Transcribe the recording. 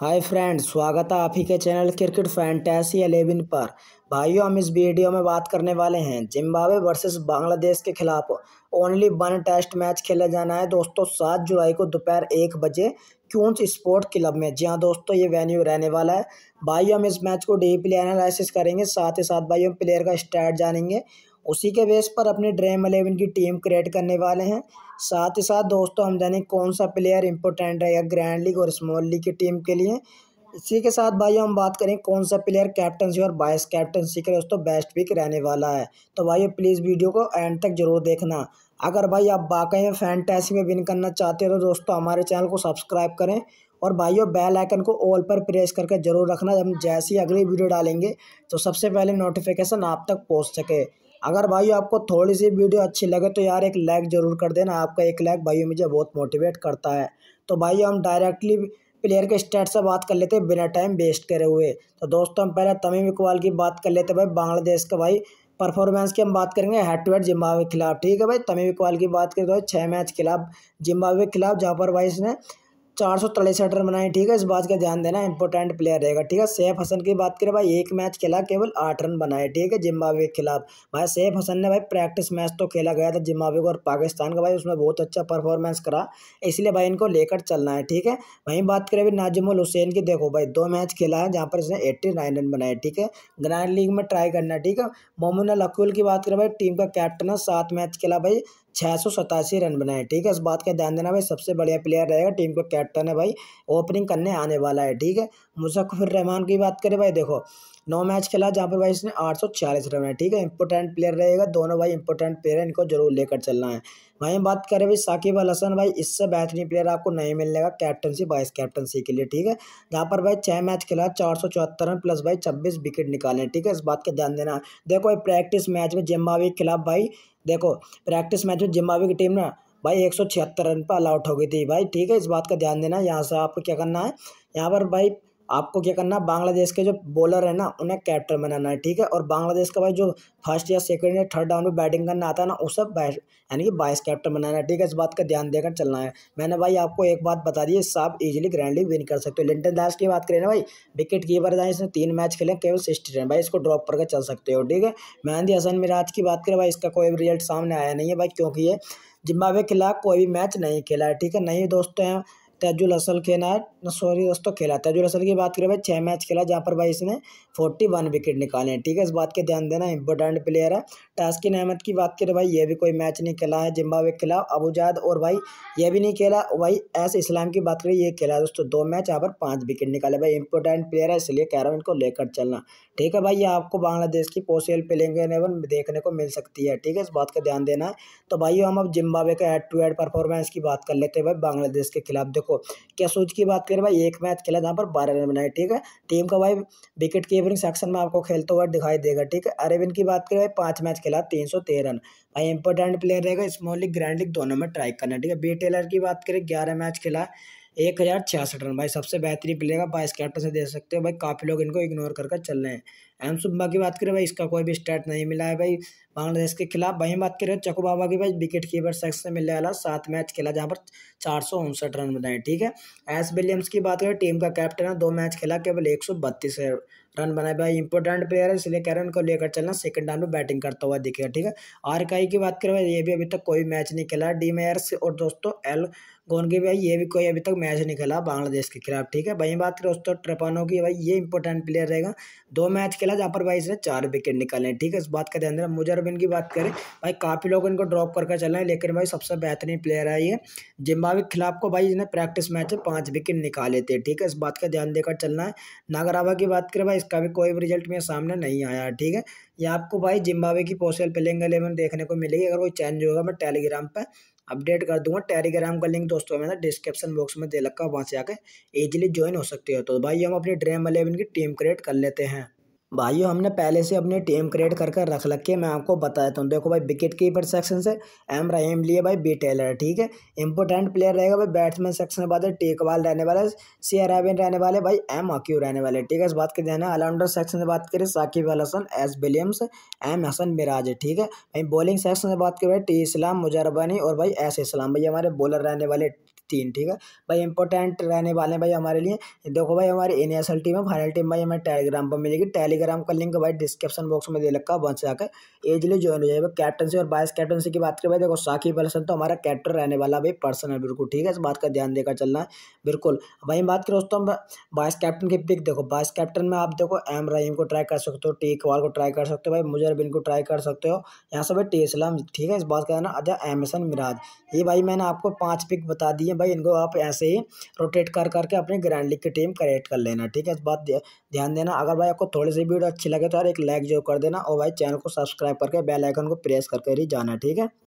hi friends स्वागत है आप ही के चैनल क्रिकेट फैंटेसी एलेवन पर भाइयों हम इस वीडियो में बात करने वाले हैं जिम्बाब्वे वर्सेस बांग्लादेश के खिलाफ ओनली वन टेस्ट मैच खेला जाना है दोस्तों सात जुलाई को दोपहर एक बजे क्यूंस स्पोर्ट क्लब में जी हाँ दोस्तों ये वेन्यू रहने वाला है भाई हम इस मैच को डीपली एनालिसिस करेंगे साथ ही साथ हम प्लेयर का स्टार्ट जानेंगे उसी के बेस पर अपनी ड्रीम एलेवन की टीम क्रिएट करने वाले हैं साथ ही साथ दोस्तों हम जाने कौन सा प्लेयर इंपॉर्टेंट रहेगा ग्रैंड लीग और स्मॉल लीग की टीम के लिए इसी के साथ भाइयों हम बात करें कौन सा प्लेयर कैप्टनसी और वाइस कैप्टनसी के दोस्तों बेस्ट पिक रहने वाला है तो भाइयों प्लीज़ वीडियो को एंड तक जरूर देखना अगर भाई आप वाकई में फैंटेसी में विन करना चाहते हो तो दोस्तों हमारे चैनल को सब्सक्राइब करें और भाइयों बेल आइकन को ऑल पर प्रेस करके जरूर रखना हम जैसे ही अगली वीडियो डालेंगे तो सबसे पहले नोटिफिकेशन आप तक पहुँच सके अगर भाई आपको थोड़ी सी वीडियो अच्छी लगे तो यार एक लाइक ज़रूर कर देना आपका एक लाइक भाई मुझे बहुत मोटिवेट करता है तो भाई हम डायरेक्टली प्लेयर के स्टेट से बात कर लेते हैं बिना टाइम वेस्ट करे हुए तो दोस्तों हम पहले तमीम इकबाल की बात कर लेते भाई बांग्लादेश का भाई परफॉर्मेंस की हम बात करेंगे हेड टू हेड जिम्बावे के खिलाफ ठीक है भाई तमीम इकबाल की बात करें तो छः मैच खिलाफ जिम्बावे के खिलाफ जहाँ पर भाई इसने चार सौ तिरालीस रन बनाए ठीक है इस बात का ध्यान देना इंपॉर्टेंट प्लेयर रहेगा ठीक है सैफ हसन की बात करें भाई एक मैच खेला केवल आठ रन बनाए ठीक है जिम्बाब्वे के खिलाफ भाई सैफ हसन ने भाई प्रैक्टिस मैच तो खेला गया था जिम्बाब्वे को और पाकिस्तान का भाई उसमें बहुत अच्छा परफॉर्मेंस करा इसलिए भाई इनको लेकर चलना है ठीक है वहीं बात करें भाई नाजिमुल हुसैन की देखो भाई दो मैच खेला है जहाँ पर इसने एट्टी नाइन रन बनाए ठीक है ग्रैंड लीग में ट्राई करना ठीक है मोमिन अकूल की बात करें भाई टीम का कैप्टन है सात मैच खेला भाई छः सौ सतासी रन बनाए ठीक है इस बात का ध्यान देना भाई सबसे बढ़िया प्लेयर रहेगा टीम का कैप्टन है भाई ओपनिंग करने आने वाला है ठीक है मुजफ्फर रहमान की बात करें भाई देखो नौ मैच खेला जहाँ पर भाई इसने आठ सौ छियालीस रन है ठीक है इंपोर्टेंट प्लेयर रहेगा दोनों भाई इंपोर्टेंट प्लेयर है इनको जरूर लेकर चलना है वहीं बात करें भाई साकिब अल हसन भाई इससे बेहतरीन प्लेयर आपको नहीं मिलेगा कैप्टनसी वाइस कैप्टनसी के लिए ठीक है जहाँ पर भाई छः मैच खेला चार सौ चौहत्तर रन प्लस भाई छब्बीस विकेट निकाले ठीक है इस बात का ध्यान देना देखो भाई प्रैक्टिस मैच में जिम्बावे के खिलाफ भाई देखो प्रैक्टिस मैच में जिम्बावे की टीम ना भाई एक सौ छिहत्तर रन पर ऑल आउट हो गई थी भाई ठीक है इस बात का ध्यान देना यहाँ से आपको क्या करना है यहाँ पर भाई आपको क्या करना बांग्लादेश के जो बॉलर है ना उन्हें कैप्टन बनाना है ठीक है और बांग्लादेश का भाई जो फर्स्ट या सेकंड या थर्ड डाउन में बैटिंग करना आता है ना उसे बाइस यानी कि बाइस कैप्टन बनाना है ठीक है इस बात का ध्यान देकर चलना है मैंने भाई आपको एक बात बता दी इससे आप ग्रैंडली विन कर सकते हो लिंटन दास की बात करें ना भाई विकेट कीपर था इसने तीन मैच खेले केवल सिक्सटी रन भाई इसको ड्रॉप करके चल सकते हो ठीक है मेहंदी हसन मिराज की बात करें भाई इसका कोई भी रिजल्ट सामने आया नहीं है भाई क्योंकि ये जिम्बावे खिलाफ कोई भी मैच नहीं खेला है ठीक है नहीं दोस्तों तेजुल असल खेला है सॉरी दोस्तों खेला था जो रसल की बात करें भाई छः मैच खेला जहाँ पर भाई इसने फोर्टी वन विकेट निकाले हैं ठीक है इस बात के ध्यान देना इंपॉर्टेंट प्लेयर है टास्किन अहमद की बात करें भाई ये भी कोई मैच नहीं खेला है जिम्बावे के खिलाफ अबूजाद और भाई ये भी नहीं खेला भाई एस इस्लाम की बात करें ये खेला दोस्तों दो मैच यहाँ पर पाँच विकेट निकाले भाई इंपॉर्टेंट प्लेयर है इसलिए कह रहा हूँ इनको लेकर चलना ठीक है भाई ये आपको बांग्लादेश की पोसियल प्लेंग इलेवन देखने को मिल सकती है ठीक है इस बात का ध्यान देना है तो भाई हम अब जिम्बावे का हेड टू हेड परफॉर्मेंस की बात कर लेते हैं भाई बांग्लादेश के खिलाफ देखो क्या सोच की बात करें लेकिन भाई एक मैच खेला जहाँ पर बारह रन बनाए ठीक है टीम का भाई विकेट कीपरिंग सेक्शन में आपको खेलते हुआ दिखाई देगा ठीक है अरेबिन की बात करें भाई पाँच मैच खेला तीन सौ तेरह रन भाई इंपॉर्टेंट प्लेयर रहेगा स्मॉल लीग ग्रैंड लीग दोनों में ट्राई करना ठीक है बी टेलर की बात करें ग्यारह मैच खेला एक हज़ार छियासठ रन भाई सबसे बेहतरीन प्लेयर का बाईस कैप्टन से दे सकते हो भाई काफ़ी लोग इनको इग्नोर करके चल रहे हैं एम सुब्बा की बात करें भाई इसका कोई भी स्टार्ट नहीं मिला है भाई बांग्लादेश के खिलाफ वहीं बात करें चकू बाबा की भाई विकेट कीपर सेक्स से मिलने वाला सात मैच खेला जहाँ पर चार सौ उनसठ रन बनाए ठीक है एस विलियम्स की बात करें टीम का कैप्टन है दो मैच खेला केवल एक सौ बत्तीस रन बनाए भाई इंपॉर्टेंट प्लेयर है इसलिए कह रहे हैं उनको लेकर चलना सेकंड डाउन में बैटिंग करता हुआ दिखेगा ठीक है आर की बात करें भाई ये भी अभी तक कोई मैच नहीं खेला डी मेयर्स और दोस्तों एल गौन की भाई ये भी कोई अभी तक मैच नहीं खेला बांग्लादेश के खिलाफ ठीक है वहीं बात करें दोस्तों ट्रपानो की भाई ये इंपॉर्टेंट प्लेयर रहेगा दो मैच खेला जहाँ पर भाई इसने चार विकेट निकाले ठीक है इस बात का ध्यान देना मुजरबिन की बात करें भाई काफ़ी लोग इनको ड्रॉप करके चल रहे हैं लेकिन भाई सबसे बेहतरीन प्लेयर है ये जिम्बावे के खिलाफ को भाई इसने प्रैक्टिस मैच में पाँच विकेट निकाले थे ठीक है इस बात का ध्यान देकर चलना है नागरावा की बात करें भाई इसका भी कोई भी रिजल्ट मेरे सामने नहीं आया ठीक है ये आपको भाई जिम्बावे की पोस्टल प्लेइंग एलेवन देखने को मिलेगी अगर कोई चेंज होगा मैं टेलीग्राम पर अपडेट कर दूंगा टेलीग्राम का लिंक दोस्तों मैंने डिस्क्रिप्शन बॉक्स में दे रखा वहाँ से आकर ईजिली ज्वाइन हो सकते हो तो भाई हम अपनी ड्रीम अलेवन की टीम क्रिएट कर लेते हैं भाई हमने पहले से अपने टीम क्रिएट कर कर रख रखी है मैं आपको बता देता हूँ देखो भाई विकेट कीपर सेक्शन से एम रहीम लिए भाई बी टेलर ठीक है इंपॉर्टेंट प्लेयर रहेगा भाई बैट्समैन सेक्शन के बात टेकवाल रहने वाले सी आर रहने वाले भाई एम अक्यू रहने वाले ठीक है इस बात की ध्यान ऑलराउंडर सेक्शन से बात करें Shakib Al Hasan S Williams M Hasan Miraz ठीक है भाई बॉलिंग सेक्शन से बात करें भाई टी इस्लाम मुजरबानी और भाई एस इस्लाम भाई हमारे बॉलर रहने वाले तीन ठीक है भाई इंपॉर्टेंट रहने वाले हैं भाई हमारे लिए देखो भाई हमारी इन टीम है फाइनल टीम भाई हमें टेलीग्राम पर मिलेगी टेलीग्राम टेलीग्राम का लिंक भाई डिस्क्रिप्शन बॉक्स में दे रखा वहाँ से आकर एजली ज्वाइन हो जाएगा कैप्टनसी और वाइस कैप्टनसी की बात करें भाई देखो साखी पर्सन तो हमारा कैप्टन रहने वाला भाई पर्सन है बिल्कुल ठीक है इस बात का ध्यान देकर चलना है बिल्कुल वहीं बात करें दोस्तों वाइस कैप्टन की पिक देखो वाइस कैप्टन में आप देखो एम रहीम को ट्राई कर सकते हो टी इकबाल को ट्राई कर सकते हो भाई मुजर बिन को ट्राई कर सकते हो यहाँ से भाई टी इस्लाम ठीक है इस बात का ना अजय एमसन मिराज ये भाई मैंने आपको पाँच पिक बता दी है भाई इनको आप ऐसे ही रोटेट कर करके अपनी ग्रैंड लीग की टीम क्रिएट कर लेना ठीक है इस बात ध्यान देना अगर भाई आपको थोड़ी से वीडियो अच्छी लगे तो यार एक लाइक जो कर देना और भाई चैनल को सब्सक्राइब करके बेल आइकन को प्रेस करके ही जाना ठीक है